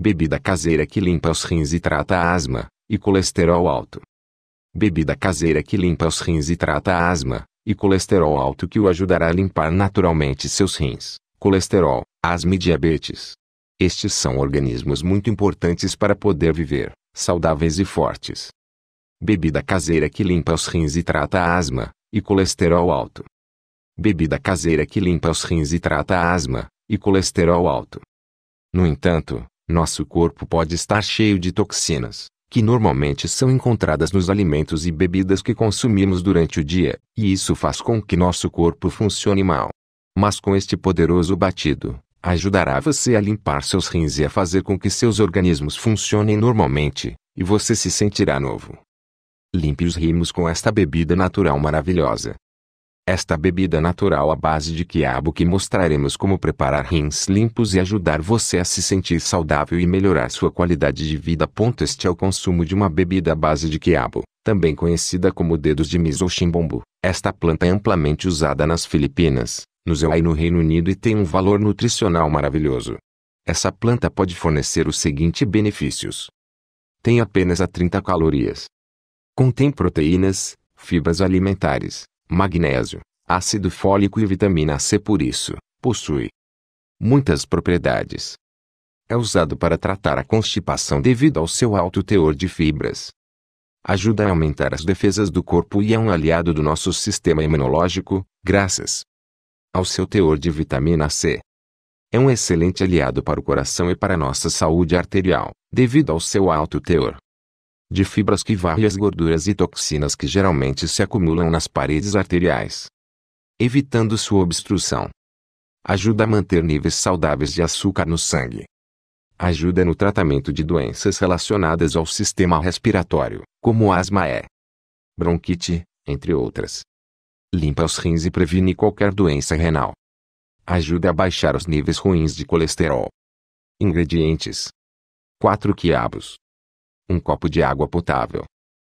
Bebida caseira que limpa os rins e trata a asma, e colesterol alto. Bebida caseira que limpa os rins e trata a asma, e colesterol alto que o ajudará a limpar naturalmente seus rins, colesterol, asma e diabetes. Estes são organismos muito importantes para poder viver, saudáveis e fortes. Bebida caseira que limpa os rins e trata a asma, e colesterol alto. Bebida caseira que limpa os rins e trata a asma, e colesterol alto. No entanto, nosso corpo pode estar cheio de toxinas, que normalmente são encontradas nos alimentos e bebidas que consumimos durante o dia, e isso faz com que nosso corpo funcione mal. Mas com este poderoso batido, ajudará você a limpar seus rins e a fazer com que seus organismos funcionem normalmente, e você se sentirá novo. Limpe os rins com esta bebida natural maravilhosa, esta bebida natural à base de quiabo que mostraremos como preparar rins limpos e ajudar você a se sentir saudável e melhorar sua qualidade de vida. Este é o consumo de uma bebida à base de quiabo, também conhecida como dedos de miso ou chimbombo. Esta planta é amplamente usada nas Filipinas, no Zéu e no Reino Unido e tem um valor nutricional maravilhoso. Essa planta pode fornecer os seguintes benefícios. Tem apenas a 30 calorias. Contém proteínas, fibras alimentares, magnésio, ácido fólico e vitamina C. Por isso, possui muitas propriedades. É usado para tratar a constipação devido ao seu alto teor de fibras. Ajuda a aumentar as defesas do corpo e é um aliado do nosso sistema imunológico, graças ao seu teor de vitamina C. É um excelente aliado para o coração e para a nossa saúde arterial, devido ao seu alto teor de fibras que varre as gorduras e toxinas que geralmente se acumulam nas paredes arteriais, evitando sua obstrução. Ajuda a manter níveis saudáveis de açúcar no sangue. Ajuda no tratamento de doenças relacionadas ao sistema respiratório, como asma e bronquite, entre outras. Limpa os rins e previne qualquer doença renal. Ajuda a baixar os níveis ruins de colesterol. Ingredientes: 4 quiabos, um copo de água potável